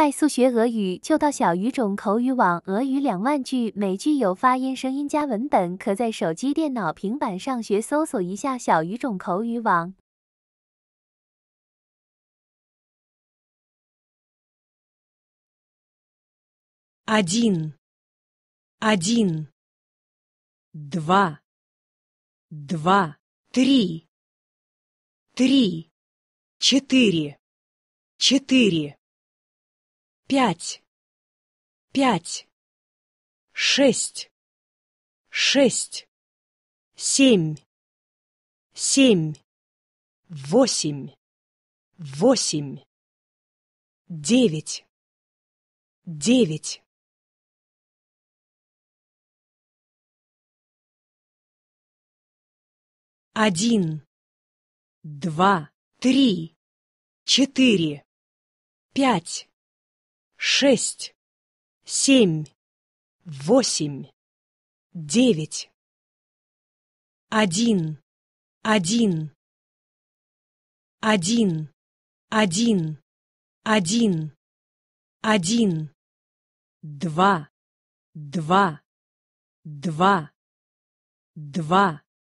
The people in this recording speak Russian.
快速学俄语就到小语种口语网，俄语两万句，每句有发音、声音加文本，可在手机、电脑、平板上学。搜索一下小语种口语网。一，一，二，二，三，三，四，四。пять, пять, шесть, шесть, семь, семь, восемь, восемь, девять, девять. Один, два, три, четыре, пять, шесть, семь, восемь, девять, один, один, один, один, один, один, два, два, два, два.